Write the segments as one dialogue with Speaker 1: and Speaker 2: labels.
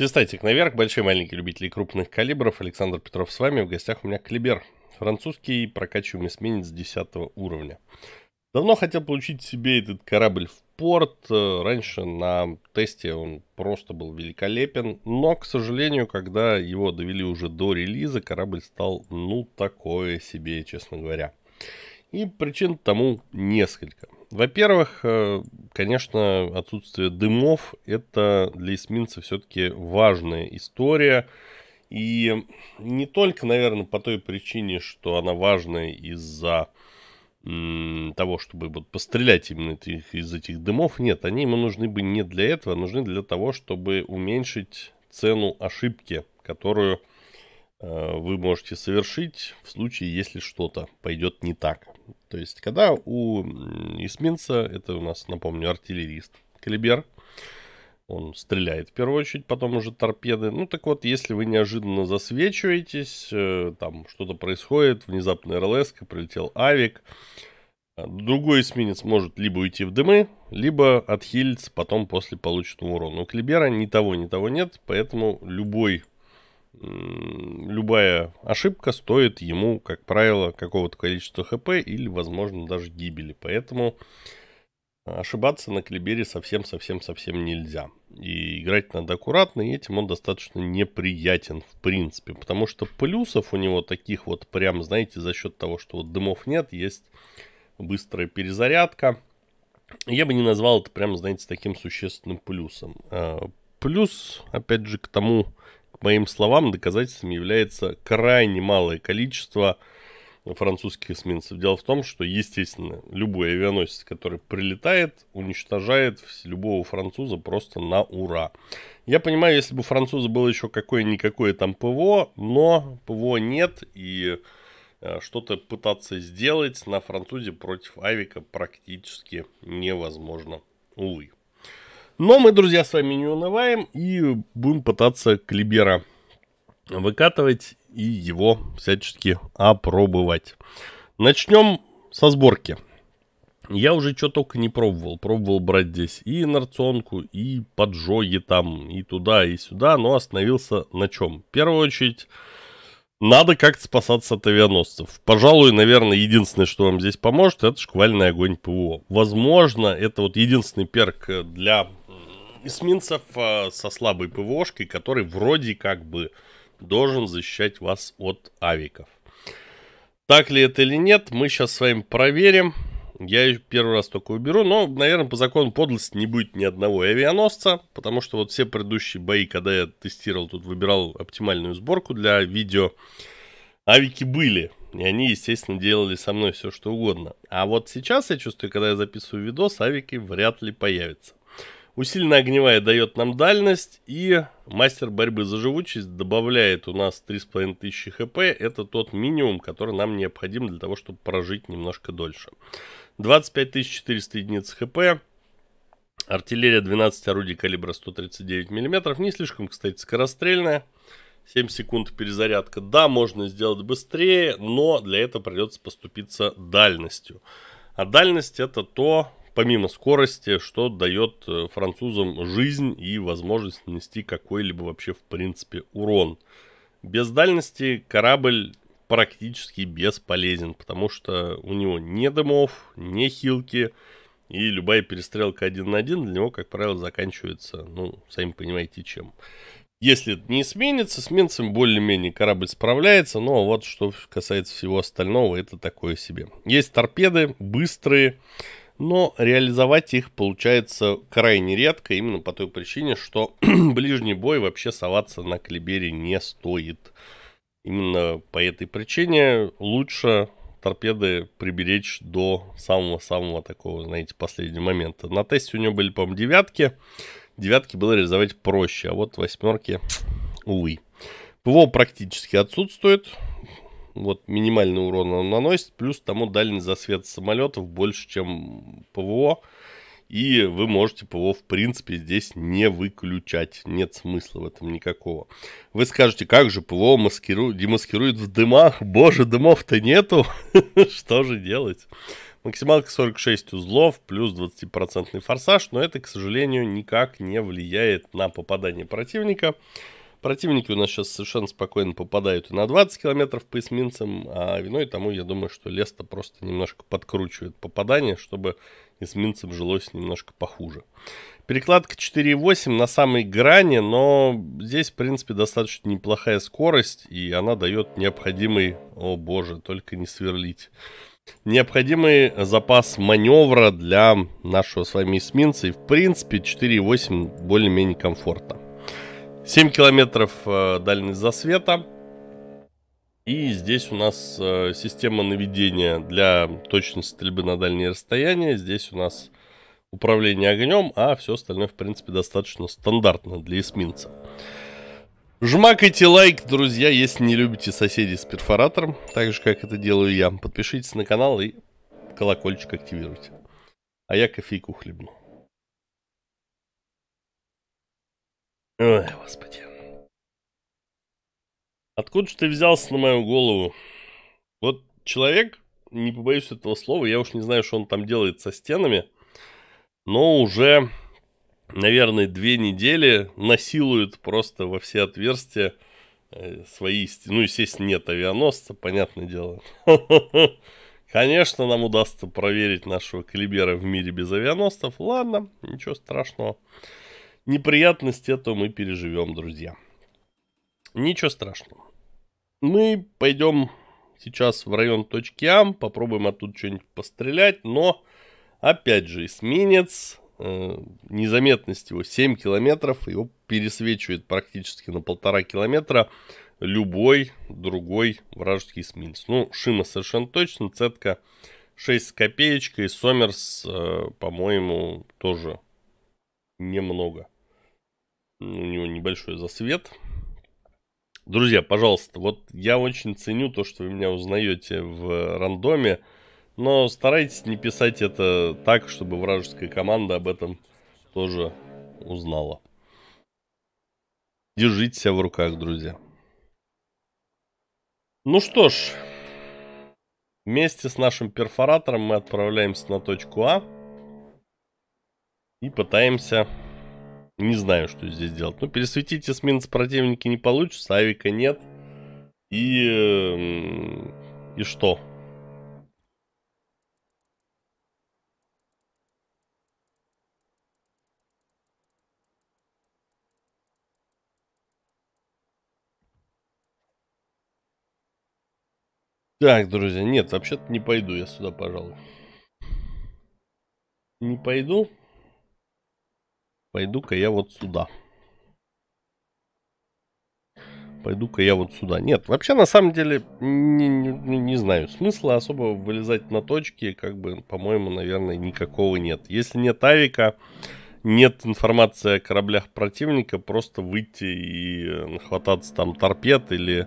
Speaker 1: Свистайтик наверх, большие маленькие любители крупных калибров. Александр Петров с вами. В гостях у меня калибер французский прокачиваемый сменец 10 уровня. Давно хотел получить себе этот корабль в порт. Э, раньше на тесте он просто был великолепен. Но, к сожалению, когда его довели уже до релиза, корабль стал, ну, такое себе, честно говоря. И причин тому несколько. Во-первых, э, конечно, отсутствие дымов – это для эсминца все-таки важная история. И не только, наверное, по той причине, что она важная из-за того, чтобы вот пострелять именно этих, из этих дымов. Нет, они ему нужны бы не для этого, а нужны для того, чтобы уменьшить цену ошибки, которую Э, вы можете совершить в случае, если что-то пойдет не так. То есть, когда у эсминца, это у нас, напомню, артиллерист Калибер, он стреляет в первую очередь, потом уже торпеды. Ну так вот, если вы неожиданно засвечиваетесь, э, там что-то происходит, внезапно РЛС, прилетел авик, э, другой эсминец может либо уйти в дымы, либо отхилиться потом после полученного урона. У Клибера ни того, ни того нет, поэтому любой любая ошибка стоит ему, как правило, какого-то количества хп или, возможно, даже гибели. Поэтому ошибаться на Клибере совсем-совсем-совсем нельзя. И играть надо аккуратно, и этим он достаточно неприятен, в принципе. Потому что плюсов у него таких вот прям, знаете, за счет того, что вот дымов нет, есть быстрая перезарядка. Я бы не назвал это прям, знаете, таким существенным плюсом. А, плюс, опять же, к тому моим словам, доказательством является крайне малое количество французских эсминцев. Дело в том, что, естественно, любой авианосец, который прилетает, уничтожает любого француза просто на ура. Я понимаю, если бы у француза было еще какое-никакое там ПВО, но ПВО нет, и э, что-то пытаться сделать на французе против авика практически невозможно. Увы. Но мы, друзья, с вами не унываем и будем пытаться Клибера выкатывать и его всячески опробовать. Начнем со сборки. Я уже что только не пробовал. Пробовал брать здесь и инерционку, и поджоги там, и туда, и сюда, но остановился на чем? В первую очередь, надо как-то спасаться от авианосцев. Пожалуй, наверное, единственное, что вам здесь поможет, это шквальный огонь ПВО. Возможно, это вот единственный перк для эсминцев э, со слабой ПВОшкой, который вроде как бы должен защищать вас от авиков. Так ли это или нет, мы сейчас с вами проверим. Я первый раз только уберу, но, наверное, по закону подлости не будет ни одного авианосца, потому что вот все предыдущие бои, когда я тестировал, тут выбирал оптимальную сборку для видео, авики были, и они, естественно, делали со мной все, что угодно. А вот сейчас я чувствую, когда я записываю видос, авики вряд ли появятся. Усиленная огневая дает нам дальность, и мастер борьбы за живучесть добавляет у нас 3500 хп. Это тот минимум, который нам необходим для того, чтобы прожить немножко дольше. 25400 единиц хп. Артиллерия 12 орудий калибра 139 мм. Не слишком, кстати, скорострельная. 7 секунд перезарядка. Да, можно сделать быстрее, но для этого придется поступиться дальностью. А дальность это то, помимо скорости, что дает э, французам жизнь и возможность нанести какой-либо вообще в принципе урон. Без дальности корабль практически бесполезен, потому что у него не дымов, не хилки, и любая перестрелка один на один для него, как правило, заканчивается, ну, сами понимаете, чем. Если не сменится, сменцем более-менее корабль справляется, но вот что касается всего остального, это такое себе. Есть торпеды, быстрые, но реализовать их получается крайне редко, именно по той причине, что ближний бой вообще соваться на Клибере не стоит. Именно по этой причине лучше торпеды приберечь до самого-самого такого, знаете, последнего момента. На тесте у него были, по-моему, девятки. Девятки было реализовать проще, а вот восьмерки, увы. ПВО практически отсутствует. Вот минимальный урон он наносит, плюс тому дальний засвет самолетов больше, чем ПВО. И вы можете ПВО, в принципе, здесь не выключать. Нет смысла в этом никакого. Вы скажете, как же ПВО маскиру... демаскирует в дымах? Боже, дымов-то нету. Что же делать? Максималка 46 узлов, плюс 20% форсаж, но это, к сожалению, никак не влияет на попадание противника. Противники у нас сейчас совершенно спокойно попадают и на 20 километров по эсминцам, а виной тому, я думаю, что Леста просто немножко подкручивает попадание, чтобы эсминцам жилось немножко похуже. Перекладка 4.8 на самой грани, но здесь, в принципе, достаточно неплохая скорость, и она дает необходимый, о боже, только не сверлить, необходимый запас маневра для нашего с вами эсминца, и, в принципе, 4.8 более-менее комфортно. 7 километров э, дальность засвета. И здесь у нас э, система наведения для точности стрельбы на дальние расстояния. Здесь у нас управление огнем, а все остальное, в принципе, достаточно стандартно для эсминца. Жмакайте лайк, друзья, если не любите соседей с перфоратором, так же, как это делаю я. Подпишитесь на канал и колокольчик активируйте. А я кофейку хлебну. Ой, господи. Откуда же ты взялся на мою голову? Вот человек, не побоюсь этого слова, я уж не знаю, что он там делает со стенами, но уже, наверное, две недели насилует просто во все отверстия э, свои стены. Ну, естественно, нет авианосца, понятное дело. Конечно, нам удастся проверить нашего Калибера в мире без авианосцев. Ладно, ничего страшного неприятности это а мы переживем, друзья. Ничего страшного. Мы пойдем сейчас в район точки А, попробуем оттуда что-нибудь пострелять, но, опять же, эсминец, э, незаметность его 7 километров, его пересвечивает практически на полтора километра любой другой вражеский эсминец. Ну, Шима совершенно точно, Цетка 6 с копеечкой, Сомерс, э, по-моему, тоже немного. У него небольшой засвет. Друзья, пожалуйста, вот я очень ценю то, что вы меня узнаете в рандоме, но старайтесь не писать это так, чтобы вражеская команда об этом тоже узнала. Держите себя в руках, друзья. Ну что ж, вместе с нашим перфоратором мы отправляемся на точку А и пытаемся не знаю, что здесь делать. Ну, пересветить эсминец противники не получится, авика нет. И... И что? Так, друзья, нет, вообще-то не пойду я сюда, пожалуй. Не пойду. Пойду-ка я вот сюда. Пойду-ка я вот сюда. Нет, вообще на самом деле не, не, не знаю. Смысла особо вылезать на точки, как бы, по-моему, наверное, никакого нет. Если нет авика, нет информации о кораблях противника, просто выйти и хвататься там торпед или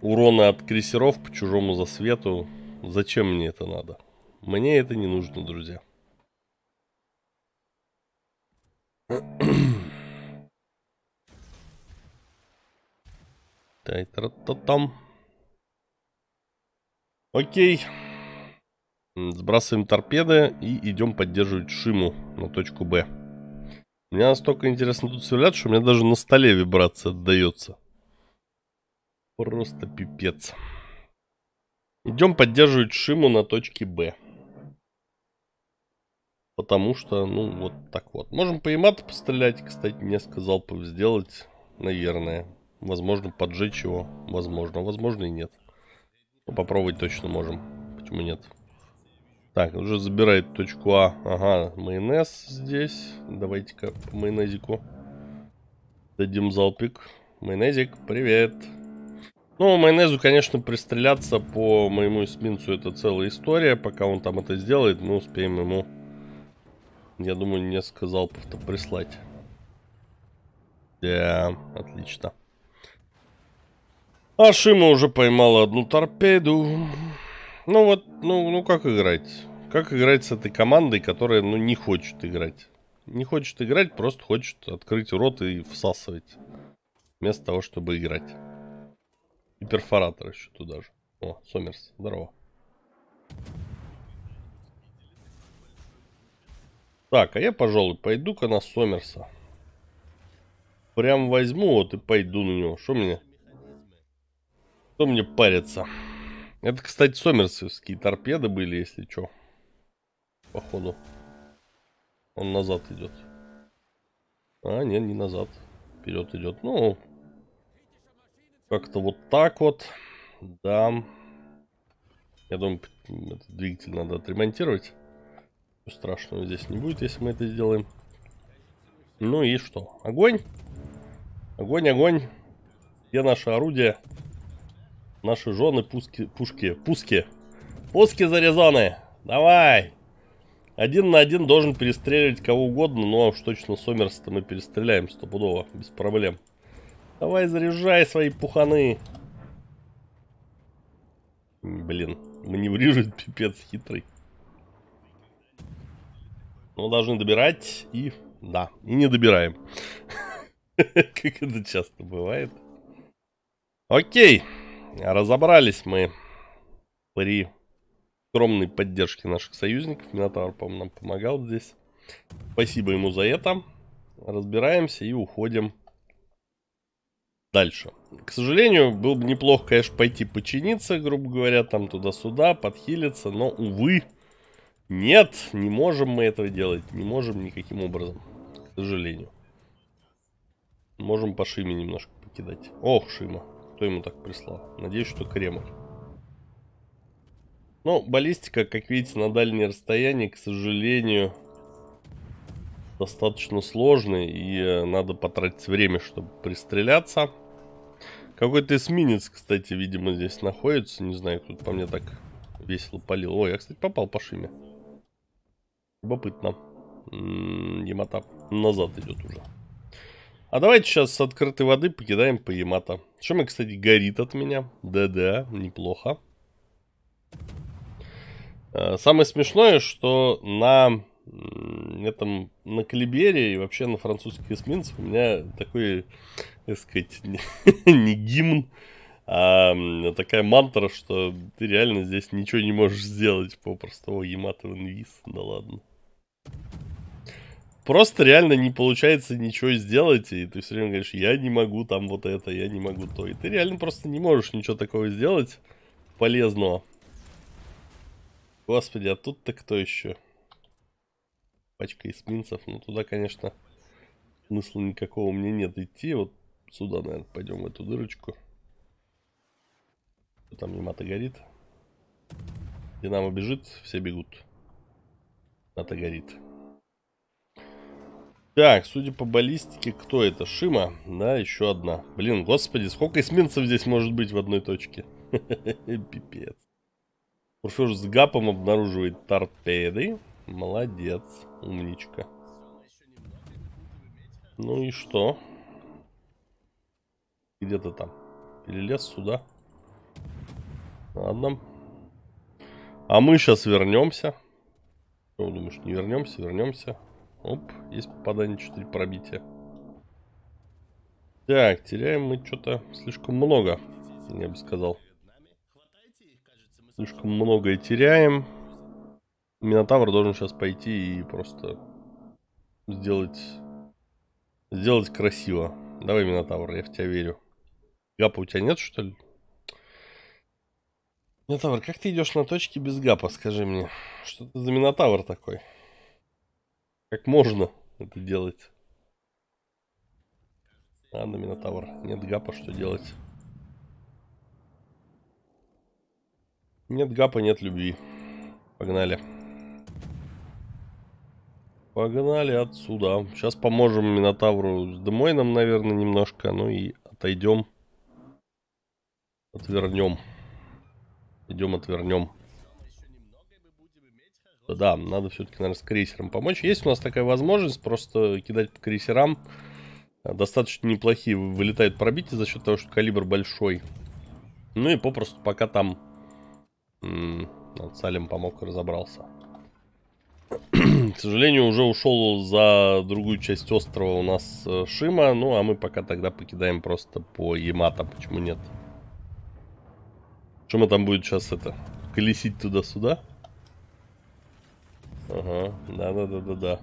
Speaker 1: урона от крейсеров по чужому засвету. Зачем мне это надо? Мне это не нужно, друзья. там. Окей. Сбрасываем торпеды и идем поддерживать Шиму на точку Б. Меня настолько интересно тут стрелять, что у меня даже на столе вибрация отдается. Просто пипец. Идем поддерживать Шиму на точке Б. Потому что, ну, вот так вот. Можем по Ямато пострелять, кстати, не сказал сделать, наверное. Возможно, поджечь его. Возможно, возможно и нет. Но ну, попробовать точно можем. Почему нет? Так, уже забирает точку А. Ага, майонез здесь. Давайте-ка по майонезику. Дадим залпик. Майонезик, привет. Ну, майонезу, конечно, пристреляться по моему эсминцу это целая история. Пока он там это сделает, мы успеем ему я думаю, не сказал просто прислать. Да, отлично. А Шима уже поймала одну торпеду. Ну вот, ну, ну как играть? Как играть с этой командой, которая, ну, не хочет играть? Не хочет играть, просто хочет открыть рот и всасывать. Вместо того, чтобы играть. И перфоратор еще туда же. О, Сомерс, здорово. Так, а я, пожалуй, пойду-ка на Сомерса. Прям возьму вот и пойду на него. Что мне? Что мне париться? Это, кстати, сомерсовские торпеды были, если что. Походу. Он назад идет. А, нет, не назад. Вперед идет. Ну, как-то вот так вот. Да. Я думаю, этот двигатель надо отремонтировать ничего страшного здесь не будет, если мы это сделаем. Ну и что? Огонь! Огонь, огонь! Где наше орудие? Наши жены пуски, пушки, пуски. Пуски зарезаны! Давай! Один на один должен перестреливать кого угодно, но уж точно Сомерс-то мы перестреляем стопудово, без проблем. Давай заряжай свои пуханы! Блин, маневрирует пипец хитрый. Мы ну, должны добирать и... Да, и не добираем. Как это часто бывает. Окей, разобрались мы при скромной поддержке наших союзников. Минотавр, по-моему, нам помогал здесь. Спасибо ему за это. Разбираемся и уходим дальше. К сожалению, было бы неплохо, конечно, пойти починиться, грубо говоря, там туда-сюда, подхилиться, но, увы, нет, не можем мы этого делать. Не можем никаким образом. К сожалению. Можем по Шиме немножко покидать. Ох, Шима. Кто ему так прислал? Надеюсь, что Кремль. Ну, баллистика, как видите, на дальние расстояния, к сожалению, достаточно сложный. И э, надо потратить время, чтобы пристреляться. Какой-то эсминец, кстати, видимо, здесь находится. Не знаю, кто по мне так весело полил. О, я, кстати, попал по шиме. Любопытно. Ямато назад идет уже. А давайте сейчас с открытой воды покидаем по Ямато. Что Шума, кстати, горит от меня. Да-да, неплохо. А, самое смешное, что на этом, на Калибере и вообще на французских эсминцах у меня такой, так сказать, не гимн, а такая мантра, что ты реально здесь ничего не можешь сделать попросту. О, Ямато инвиз, да ладно просто реально не получается ничего сделать, и ты все время говоришь, я не могу там вот это, я не могу то. И ты реально просто не можешь ничего такого сделать полезного. Господи, а тут-то кто еще? Пачка эсминцев. Ну, туда, конечно, смысла никакого мне нет идти. Вот сюда, наверное, пойдем в эту дырочку. Там то горит. Динамо бежит, все бегут. Ната горит. Так, судя по баллистике, кто это? Шима? Да, еще одна. Блин, господи, сколько эсминцев здесь может быть в одной точке? Пипец. Урфюш с гапом обнаруживает торпеды. Молодец, умничка. Ну и что? Где-то там. Перелез сюда. Ладно. А мы сейчас вернемся. Что думаешь, не вернемся? Вернемся. Оп, есть попадание 4 пробития. Так, теряем мы что-то слишком много, я бы сказал. Слишком многое теряем. Минотавр должен сейчас пойти и просто сделать, сделать красиво. Давай, Минотавр, я в тебя верю. Гапа у тебя нет, что ли? Минотавр, как ты идешь на точке без гапа, скажи мне? Что ты за Минотавр такой? Как можно это делать? Ладно, Минотавр, нет гапа, что делать? Нет гапа, нет любви. Погнали. Погнали отсюда. Сейчас поможем Минотавру с нам наверное, немножко. Ну и отойдем. Отвернем. Идем, отвернем да, надо все-таки, наверное, с крейсером помочь. Есть у нас такая возможность просто кидать по крейсерам. Э, достаточно неплохие вылетают пробития за счет того, что калибр большой. Ну и попросту пока там... Вот Салим помог разобрался. К сожалению, уже ушел за другую часть острова у нас э, Шима. Ну, а мы пока тогда покидаем просто по Ямато. Почему нет? Шима там будет сейчас это... Колесить туда-сюда. Ага, да-да-да-да-да.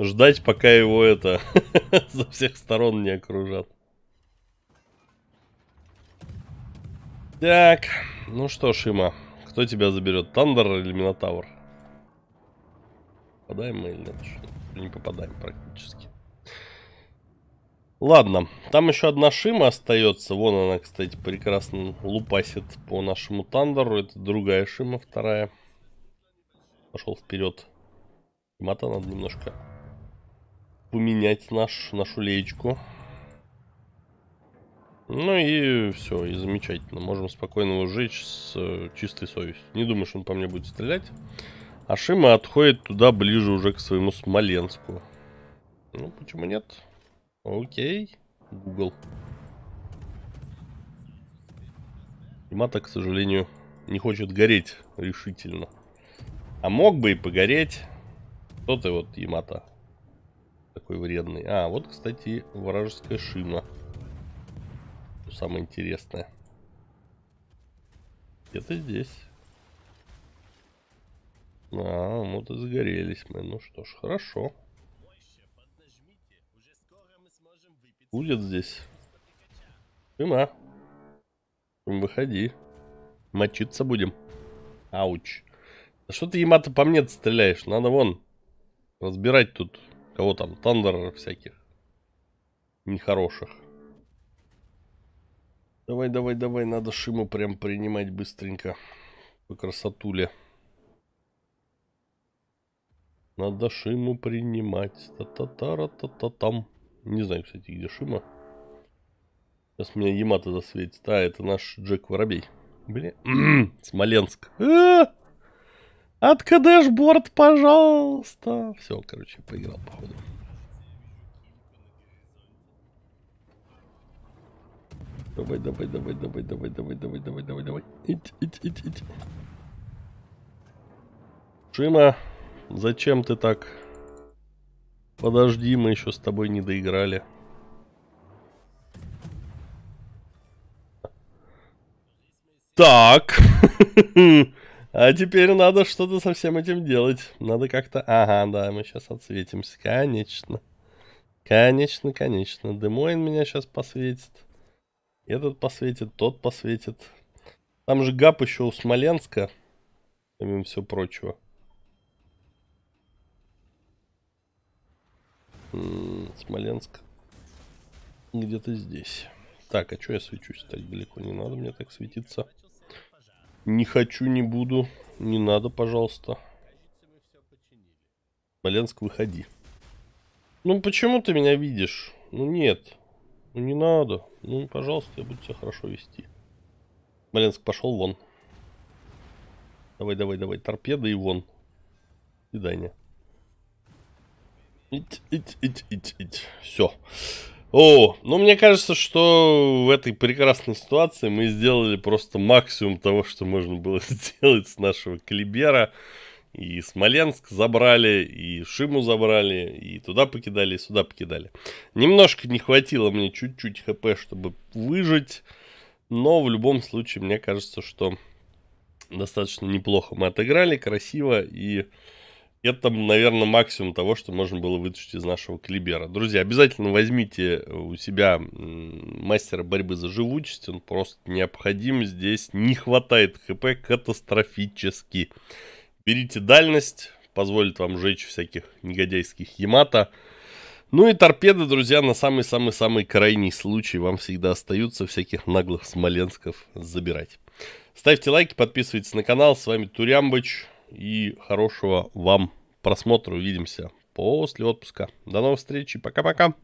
Speaker 1: Ждать, пока его это со всех сторон не окружат. Так, ну что, Шима, кто тебя заберет, Тандер или Минотавр? Попадаем мы или нет? Не попадаем практически. Ладно, там еще одна Шима остается. Вон она, кстати, прекрасно лупасит по нашему Тандеру. Это другая Шима, вторая пошел вперед. Мата надо немножко поменять наш, нашу леечку. Ну и все, и замечательно. Можем спокойно его сжечь с э, чистой совестью. Не думаю, что он по мне будет стрелять. А Шима отходит туда ближе уже к своему Смоленску. Ну, почему нет? Окей, Google. Мата, к сожалению, не хочет гореть решительно. А мог бы и погореть. кто ты вот, Ямато? Такой вредный. А, вот, кстати, вражеская шина. Самое интересное. Где-то здесь. А, вот и загорелись мы. Ну что ж, хорошо. Будет здесь. Шима, Выходи. Мочиться будем. Ауч. Что ты, Ямато, по мне стреляешь? Надо вон разбирать тут кого там, тандер всяких нехороших. Давай, давай, давай, надо Шиму прям принимать быстренько. По красотуле. Надо Шиму принимать. Та-та-та-ра-та-та-там. Не знаю, кстати, где Шима. Сейчас меня Ямато засветит. А, это наш Джек Воробей. Блин. Смоленск. А -а -а! От кдэшборд, пожалуйста. Все, короче, поиграл, походу. Давай, давай, давай, давай, давай, давай, давай, давай, давай, давай. Ить, ить, ить, ить. Шима, зачем ты так? Подожди, мы еще с тобой не доиграли. Так. А теперь надо что-то со всем этим делать. Надо как-то... Ага, да, мы сейчас отсветимся. Конечно. Конечно, конечно. Демоин меня сейчас посветит. Этот посветит, тот посветит. Там же гап еще у Смоленска. Помимо всего прочего. М-м, Смоленск. Где-то здесь. Так, а что я свечусь так далеко? Не надо мне так светиться. Не хочу, не буду. Не надо, пожалуйста. Поленск, выходи. Ну, почему ты меня видишь? Ну, нет. Ну, не надо. Ну, пожалуйста, я буду тебя хорошо вести. Маленск, пошел вон. Давай, давай, давай. торпеды и вон. Свидание. Ить, ить, ить, ить, ить. Все. О, ну мне кажется, что в этой прекрасной ситуации мы сделали просто максимум того, что можно было сделать с нашего Калибера. И Смоленск забрали, и Шиму забрали, и туда покидали, и сюда покидали. Немножко не хватило мне чуть-чуть хп, чтобы выжить. Но в любом случае, мне кажется, что достаточно неплохо мы отыграли, красиво и... Это, наверное, максимум того, что можно было вытащить из нашего Клибера. Друзья, обязательно возьмите у себя мастера борьбы за живучесть. Он просто необходим здесь. Не хватает ХП катастрофически. Берите дальность. Позволит вам жечь всяких негодяйских Ямато. Ну и торпеды, друзья, на самый-самый-самый крайний случай вам всегда остаются всяких наглых смоленсков забирать. Ставьте лайки, подписывайтесь на канал. С вами Турямбыч и хорошего вам просмотра. Увидимся после отпуска. До новых встреч и пока-пока.